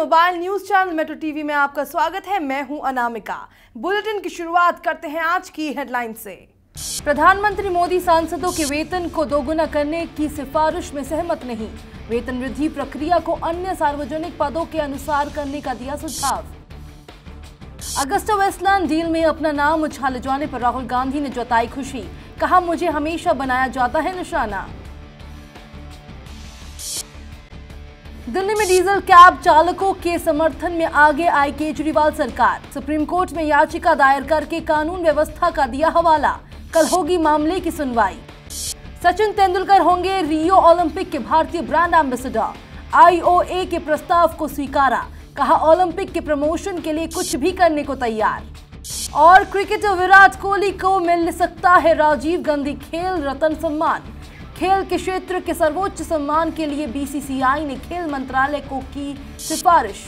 mobile news channel metro TV में आपका स्वागत है मैं हूं अनामिका बुलेटिन की शुरुआत करते हैं आज की हेडलाइन से प्रधानमंत्री मोदी सांसदों के वेतन को दोगुना करने की सिफारिश में सहमत नहीं वेतन वृद्धि प्रक्रिया को अन्य सार्वजनिक पदों के अनुसार करने का दिया सुझाव अगस्त वेस्टलैंड डील में अपना नाम उछाले जाने पर राहुल गांधी ने जताई खुशी कहा मुझे हमेशा बनाया जाता है निशाना दिल्ली में डीजल कैब चालकों के समर्थन में आगे आई केजरीवाल सरकार सुप्रीम कोर्ट में याचिका दायर करके कानून व्यवस्था का दिया हवाला कल होगी मामले की सुनवाई सचिन तेंदुलकर होंगे रियो ओलंपिक के भारतीय ब्रांड एम्बेसडर आईओए के प्रस्ताव को स्वीकारा कहा ओलंपिक के प्रमोशन के लिए कुछ भी करने को तैयार और क्रिकेटर विराट कोहली को मिल सकता है राजीव गांधी खेल रतन सम्मान खेल के क्षेत्र के सर्वोच्च सम्मान के लिए बीसीसीआई ने खेल मंत्रालय को की सिफारिश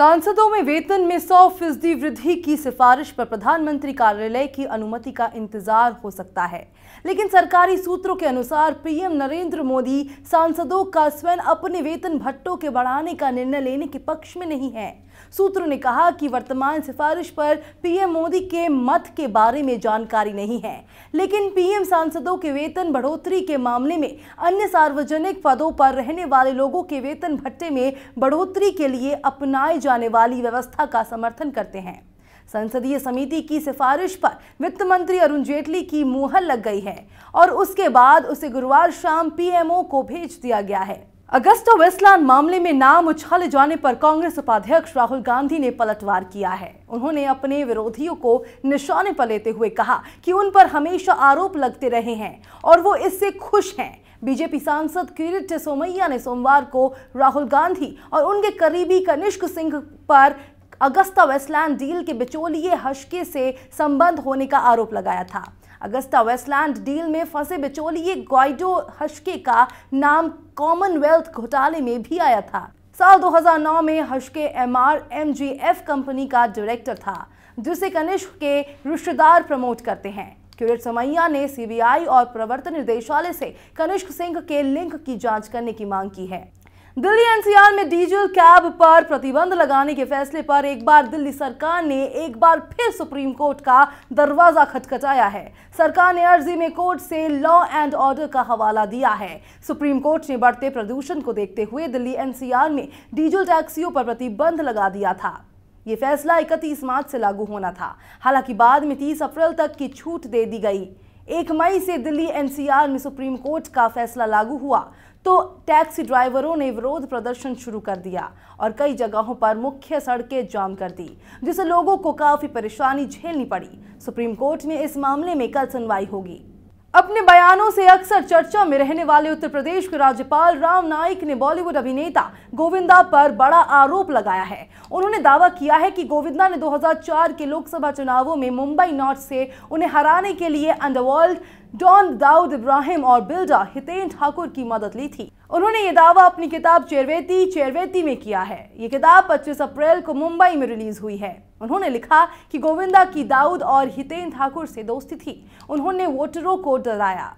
सांसदों में वेतन में 100 फीसदी वृद्धि की सिफारिश पर प्रधानमंत्री कार्यालय की अनुमति का इंतजार हो सकता है लेकिन सरकारी सूत्रों के अनुसार पीएम नरेंद्र मोदी सांसदों का स्वयं अपने वेतन भट्टों के बढ़ाने का निर्णय लेने के पक्ष में नहीं है सूत्रों ने कहा कि वर्तमान सिफारिश पर पीएम मोदी के मत के बारे में जानकारी नहीं है लेकिन पीएम सांसदों के वेतन बढ़ोतरी के मामले में अन्य सार्वजनिक पदों पर रहने वाले लोगों के वेतन भट्टे में बढ़ोतरी के लिए अपनाए जा जाने वाली व्यवस्था का समर्थन करते हैं संसदीय समिति की सिफारिश पर वित्त मंत्री अरुण जेटली की मुहर लग गई है और उसके बाद उसे गुरुवार शाम पीएमओ को भेज दिया गया है अगस्त वेस्टलैंड मामले में नाम उछाले जाने पर कांग्रेस उपाध्यक्ष राहुल गांधी ने पलटवार किया है उन्होंने अपने विरोधियों को निशाने पर लेते हुए कहा कि उन पर हमेशा आरोप लगते रहे हैं और वो इससे खुश हैं बीजेपी सांसद किरीट सोमैया ने सोमवार को राहुल गांधी और उनके करीबी कनिष्क सिंह पर अगस्ता वेस्टलैंड डील के बिचौलिए हशके से संबंध होने का आरोप लगाया था अगस्ता वेस्टलैंड डील में फंसे बिचौलिए ग्वाइडो हशके का नाम कॉमनवेल्थ घोटाले में भी आया था साल 2009 में हशके M R M G F company का डायरेक्टर था जिसे कनिष्क के रिश्तेदार प्रमोट करते हैं क्यूरेट समैया ने सीबीआई और प्रवर्तन निदेशालय से कनिष्क सिंह के लिंक की जांच करने की मांग की है दिल्ली एनसीआर में डीजल कैब पर प्रतिबंध लगाने के फैसले पर एक बार दिल्ली सरकार ने एक बार फिर सुप्रीम कोर्ट का दरवाजा खटखटाया है सरकार ने अर्जी में कोर्ट से लॉ एंड ऑर्डर का हवाला दिया है सुप्रीम कोर्ट ने बढ़ते प्रदूषण को देखते हुए दिल्ली एनसीआर में डीजल टैक्सियों पर प्रतिबंध लगा दिया था ये फैसला इकतीस मार्च से लागू होना था हालांकि बाद में तीस अप्रैल तक की छूट दे दी गई एक मई से दिल्ली एनसीआर में सुप्रीम कोर्ट का फैसला लागू हुआ तो टैक्सी ड्राइवरों ने विरोध प्रदर्शन शुरू कर दिया और कई जगहों पर मुख्य सड़कें जाम कर दी जिससे लोगों को काफ़ी परेशानी झेलनी पड़ी सुप्रीम कोर्ट में इस मामले में कल सुनवाई होगी अपने बयानों से अक्सर चर्चा में रहने वाले उत्तर प्रदेश के राज्यपाल राम नाईक ने बॉलीवुड अभिनेता गोविंदा पर बड़ा आरोप लगाया है उन्होंने दावा किया है कि गोविंदा ने 2004 के लोकसभा चुनावों में मुंबई नॉर्थ से उन्हें हराने के लिए अंडरवर्ल्ड डॉन दाऊद इब्राहिम और बिल्डा हितेन ठाकुर की मदद ली थी उन्होंने ये दावा अपनी किताब चेरवेती चेरवेती में किया है ये किताब पच्चीस अप्रैल को मुंबई में रिलीज हुई है उन्होंने लिखा कि गोविंदा की दाऊद और हितेन ठाकुर से दोस्ती थी उन्होंने वोटरों को डराया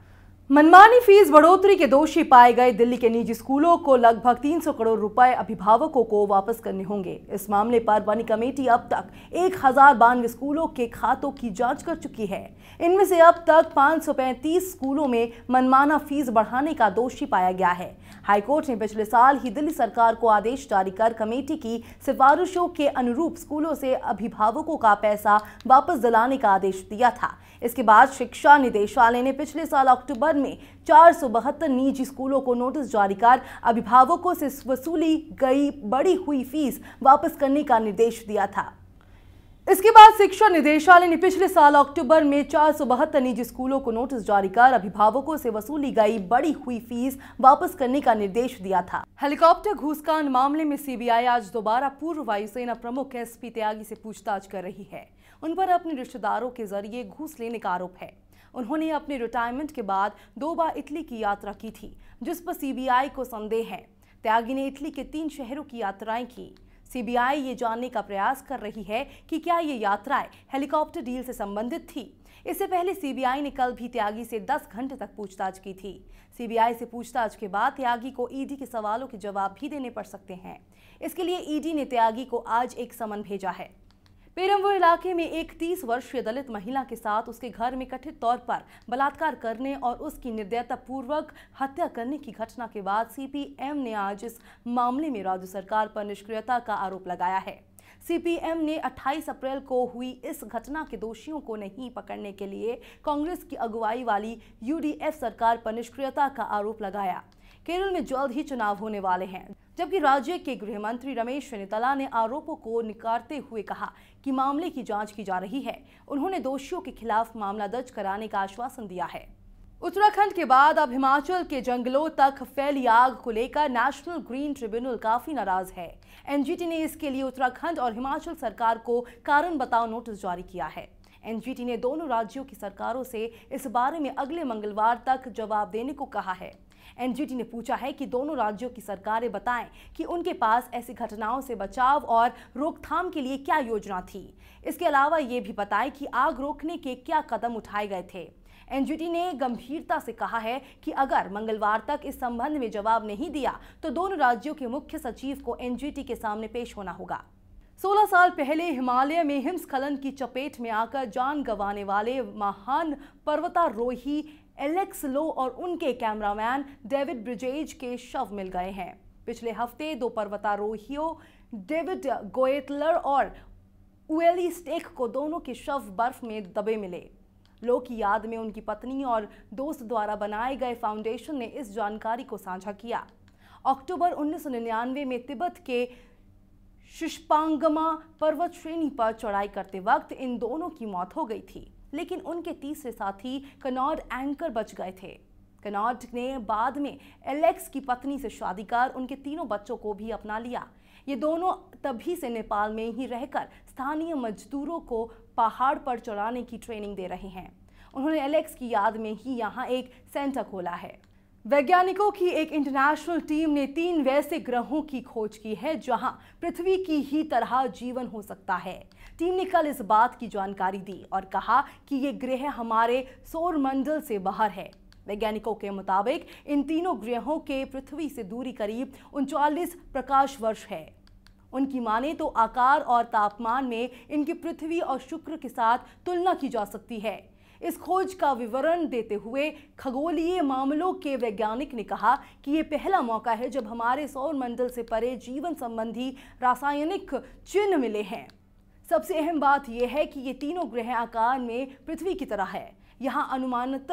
मनमानी फीस बढ़ोतरी के दोषी पाए गए दिल्ली के निजी स्कूलों को लगभग 300 करोड़ रुपए अभिभावकों को वापस करने होंगे इस मामले पर बनी कमेटी अब तक एक हजार बानवे स्कूलों के खातों की जांच कर चुकी है इनमें से अब तक 535 स्कूलों में मनमाना फीस बढ़ाने का दोषी पाया गया है हाईकोर्ट ने पिछले साल ही दिल्ली सरकार को आदेश जारी कर कमेटी की सिफारिशों के अनुरूप स्कूलों से अभिभावकों का पैसा वापस दिलाने का आदेश दिया था इसके बाद शिक्षा निदेशालय ने पिछले साल अक्टूबर में चार निजी स्कूलों को नोटिस जारी कर अभिभावकों से वसूली गई बढ़ी हुई फीस वापस करने का निर्देश दिया था इसके बाद शिक्षा निदेशालय ने पिछले साल अक्टूबर में चार निजी स्कूलों को नोटिस जारी कर अभिभावकों से वसूली गई बड़ी हुई फीस वापस करने का निर्देश दिया था हेलीकॉप्टर घूसकांड मामले में सीबीआई आज दोबारा पूर्व वायुसेना प्रमुख एस पी त्यागी से पूछताछ कर रही है उन पर अपने रिश्तेदारों के जरिए घूस लेने का आरोप है उन्होंने अपने रिटायरमेंट के बाद दो बार इटली की यात्रा की थी जिस पर सीबीआई को संदेह है त्यागी ने इटली के तीन शहरों की यात्राएं की सीबीआई ये जानने का प्रयास कर रही है कि क्या ये यात्राएं हेलीकॉप्टर डील से संबंधित थी इससे पहले सीबीआई ने कल भी त्यागी से 10 घंटे तक पूछताछ की थी सीबीआई से पूछताछ के बाद त्यागी को ईडी e के सवालों के जवाब भी देने पड़ सकते हैं इसके लिए ईडी e ने त्यागी को आज एक समन भेजा है पेरमपुर इलाके में एक 30 वर्षीय दलित महिला के साथ उसके घर में कथित तौर पर बलात्कार करने और उसकी निर्दयता पूर्वक हत्या करने की घटना के बाद सीपीएम ने आज इस मामले में राज्य सरकार पर निष्क्रियता का आरोप लगाया है सीपीएम ने 28 अप्रैल को हुई इस घटना के दोषियों को नहीं पकड़ने के लिए कांग्रेस की अगुवाई वाली यूडीएफ सरकार पर निष्क्रियता का आरोप लगाया केरल में जल्द ही चुनाव होने वाले हैं जबकि राज्य के गृह मंत्री रमेश चेन्नीतला ने आरोपों को निकारते हुए कहा कि मामले की जांच की जा रही है उन्होंने दोषियों के खिलाफ मामला दर्ज कराने का आश्वासन दिया है उत्तराखंड के बाद अब हिमाचल के जंगलों तक फैली आग को लेकर नेशनल ग्रीन ट्रिब्यूनल काफी नाराज है एनजीटी ने इसके लिए उत्तराखंड और हिमाचल सरकार को कारण बताओ नोटिस जारी किया है एनजीटी ने दोनों राज्यों की सरकारों से इस बारे में अगले मंगलवार तक जवाब देने को कहा है एनजीटी ने पूछा है कि दोनों राज्यों की सरकारें बताएं कि उनके पास ऐसी घटनाओं से बचाव और रोकथाम के लिए क्या योजना थी इसके अलावा ये भी बताएं कि आग रोकने के क्या कदम उठाए गए थे एनजीटी ने गंभीरता से कहा है कि अगर मंगलवार तक इस संबंध में जवाब नहीं दिया तो दोनों राज्यों के मुख्य सचिव को एनजीटी के सामने पेश होना होगा 16 साल पहले हिमालय में हिमस्खलन की चपेट में आकर जान गंवाने वाले महान पर्वतारोही एलेक्स लो और उनके कैमरामैन डेविड ब्रिजेज के शव मिल गए हैं पिछले हफ्ते दो पर्वतारोहियों डेविड गोयतलर और उएली स्टेक को दोनों के शव बर्फ में दबे मिले लो की याद में उनकी पत्नी और दोस्त द्वारा बनाए गए फाउंडेशन ने इस जानकारी को साझा किया अक्टूबर 1999 में तिब्बत के शिष्पांगमा पर्वत श्रेणी पर चढ़ाई करते वक्त इन दोनों की मौत हो गई थी लेकिन उनके तीसरे साथी कनॉड एंकर बच गए थे कनॉड ने बाद में एलेक्स की पत्नी से शादी कर उनके तीनों बच्चों को भी अपना लिया ये दोनों तभी से नेपाल में ही रहकर स्थानीय मजदूरों को पहाड़ पर चढ़ाने की ट्रेनिंग दे रहे हैं उन्होंने एलेक्स की याद में ही यहाँ एक सेंटर खोला है वैज्ञानिकों की एक इंटरनेशनल टीम ने तीन वैसे ग्रहों की खोज की है जहां पृथ्वी की ही तरह जीवन हो सकता है टीम ने कल इस बात की जानकारी दी और कहा कि ये ग्रह हमारे सौरमंडल से बाहर है वैज्ञानिकों के मुताबिक इन तीनों ग्रहों के पृथ्वी से दूरी करीब उनचालीस प्रकाश वर्ष है उनकी माने तो आकार और तापमान में इनकी पृथ्वी और शुक्र के साथ तुलना की जा सकती है इस खोज का विवरण देते हुए खगोलीय मामलों के वैज्ञानिक ने कहा कि ये पहला मौका है जब हमारे सौर मंडल से परे जीवन संबंधी रासायनिक चिन्ह मिले हैं सबसे अहम बात यह है कि ये तीनों ग्रह आकार में पृथ्वी की तरह है यहाँ अनुमानत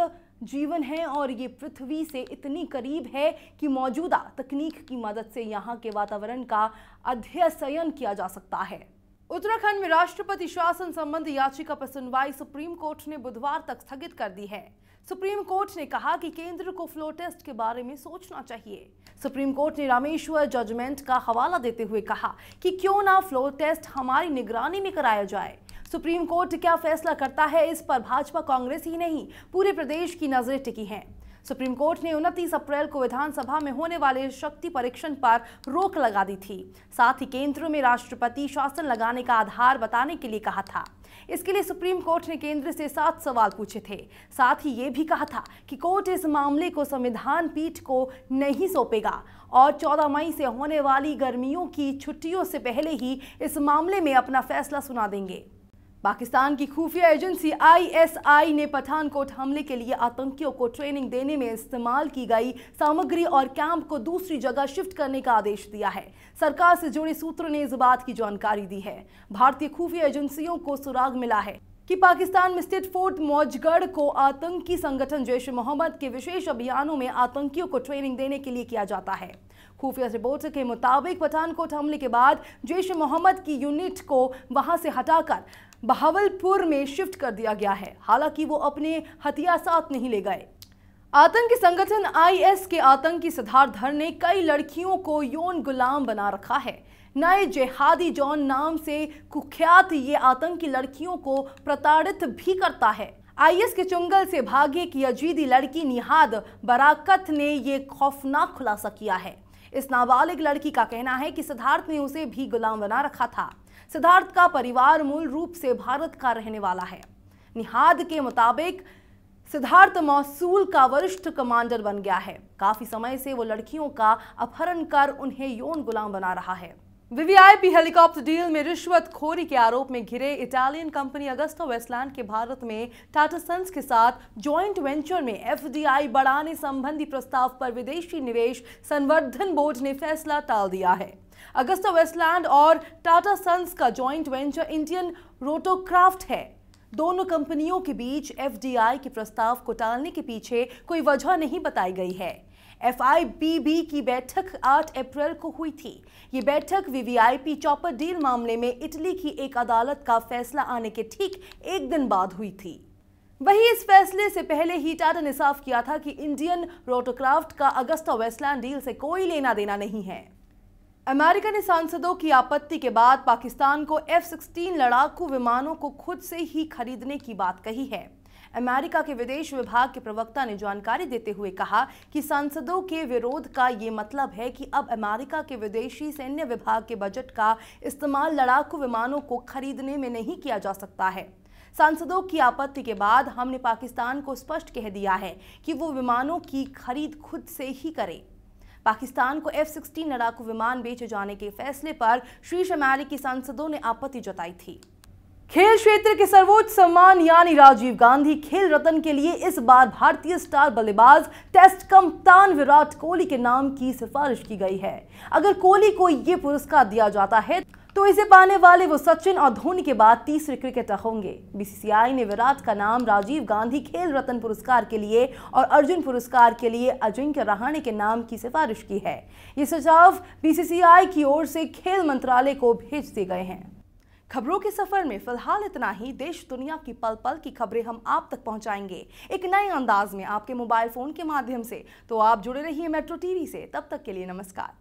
जीवन है और ये पृथ्वी से इतनी करीब है कि मौजूदा तकनीक की मदद से यहाँ के वातावरण का अध्ययन किया जा सकता है उत्तराखंड में राष्ट्रपति शासन संबंधी याचिका पर सुनवाई सुप्रीम कोर्ट ने बुधवार तक स्थगित कर दी है सुप्रीम कोर्ट ने कहा कि केंद्र को फ्लो टेस्ट के बारे में सोचना चाहिए सुप्रीम कोर्ट ने रामेश्वर जजमेंट का हवाला देते हुए कहा कि क्यों ना फ्लो टेस्ट हमारी निगरानी में कराया जाए सुप्रीम कोर्ट क्या फैसला करता है इस पर भाजपा कांग्रेस ही नहीं पूरे प्रदेश की नजरें टिकी हैं सुप्रीम कोर्ट ने उनतीस अप्रैल को विधानसभा में होने वाले शक्ति परीक्षण पर रोक लगा दी थी साथ ही केंद्र में राष्ट्रपति शासन लगाने का आधार बताने के लिए कहा था इसके लिए सुप्रीम कोर्ट ने केंद्र से सात सवाल पूछे थे साथ ही ये भी कहा था कि कोर्ट इस मामले को संविधान पीठ को नहीं सौंपेगा और 14 मई से होने वाली गर्मियों की छुट्टियों से पहले ही इस मामले में अपना फैसला सुना देंगे पाकिस्तान की खुफिया एजेंसी आईएसआई ने पठानकोट हमले के लिए आतंकियों को ट्रेनिंग देने में इस्तेमाल की गई सामग्री और कैंप को दूसरी जगह शिफ्ट करने का आदेश दिया है सरकार से जुड़े सूत्रों ने इस बात की जानकारी दी है भारतीय खुफिया एजेंसियों को सुराग मिला है कि पाकिस्तान में स्थित फोर्ट मौजगढ़ को आतंकी संगठन जैश मोहम्मद के विशेष अभियानों में आतंकियों को ट्रेनिंग देने के लिए किया जाता है खुफिया रिपोर्ट के मुताबिक पठानकोट हमले के बाद जैश मोहम्मद की यूनिट को वहां से हटाकर बहावलपुर में शिफ्ट कर दिया गया है हालांकि वो अपने हथियार साथ नहीं ले गए आतंकी संगठन आईएस के आतंकी धर ने कई लड़कियों को यौन गुलाम बना रखा है नए जेहादी जॉन नाम से कुख्यात ये आतंकी लड़कियों को प्रताड़ित भी करता है आईएस के चुंगल से भागे की अजीदी लड़की निहाद बराकत ने ये खौफनाक खुलासा किया है इस नाबालिग लड़की का कहना है कि सिद्धार्थ ने उसे भी गुलाम बना रखा था सिद्धार्थ का परिवार मूल रूप से भारत का रहने वाला है निहाद के मुताबिक सिद्धार्थ मौसूल का वरिष्ठ कमांडर बन गया है काफी समय से वो लड़कियों का अपहरण कर उन्हें यौन गुलाम बना रहा है वीवीआईपी हेलीकॉप्टर डील में रिश्वतखोरी के आरोप में घिरे इटालियन कंपनी अगस्तो वेस्टलैंड के भारत में टाटा सन्स के साथ जॉइंट वेंचर में एफडीआई बढ़ाने संबंधी प्रस्ताव पर विदेशी निवेश संवर्धन बोर्ड ने फैसला टाल दिया है अगस्ता वेस्टलैंड और टाटा सन्स का जॉइंट वेंचर इंडियन रोटोक्राफ्ट है दोनों कंपनियों के बीच एफडीआई के प्रस्ताव को टालने के पीछे कोई वजह नहीं बताई गई है एफआईबीबी की बैठक 8 अप्रैल को हुई थी ये बैठक वीवीआईपी चॉपर डील मामले में इटली की एक अदालत का फैसला आने के ठीक एक दिन बाद हुई थी वही इस फैसले से पहले ही टाटा ने साफ किया था कि इंडियन रोटोक्राफ्ट का अगस्ता वेस्टलैंड डील से कोई लेना देना नहीं है अमेरिका सांसदों की आपत्ति के बाद पाकिस्तान को एफ सिक्सटीन लड़ाकू विमानों को खुद से ही खरीदने की बात कही है अमेरिका के विदेश विभाग के प्रवक्ता ने जानकारी देते हुए कहा कि सांसदों के विरोध का ये मतलब है कि अब अमेरिका के विदेशी सैन्य विभाग के बजट का इस्तेमाल लड़ाकू विमानों को खरीदने में नहीं किया जा सकता है सांसदों की आपत्ति के बाद हमने पाकिस्तान को स्पष्ट कह दिया है कि वो विमानों की खरीद खुद से ही करे पाकिस्तान को एफ सिक्सटीन लड़ाकू विमान बेचे जाने के फैसले पर शीर्ष अमेरिकी सांसदों ने आपत्ति जताई थी खेल क्षेत्र के सर्वोच्च सम्मान यानी राजीव गांधी खेल रत्न के लिए इस बार भारतीय स्टार बल्लेबाज टेस्ट कप्तान विराट कोहली के नाम की सिफारिश की गई है अगर कोहली को ये पुरस्कार दिया जाता है तो इसे पाने वाले वो सचिन और धोनी के बाद तीसरे क्रिकेटर होंगे बीसीसीआई ने विराट का नाम राजीव गांधी खेल रत्न पुरस्कार के लिए और अर्जुन पुरस्कार के लिए अजिंक्य रहाणे के नाम की सिफारिश की है ये सुझाव बीसीसीआई की ओर से खेल मंत्रालय को भेज दिए गए हैं खबरों के सफर में फिलहाल इतना ही देश दुनिया की पल पल की खबरें हम आप तक पहुंचाएंगे एक नए अंदाज में आपके मोबाइल फोन के माध्यम से तो आप जुड़े रहिए मेट्रो टीवी से तब तक के लिए नमस्कार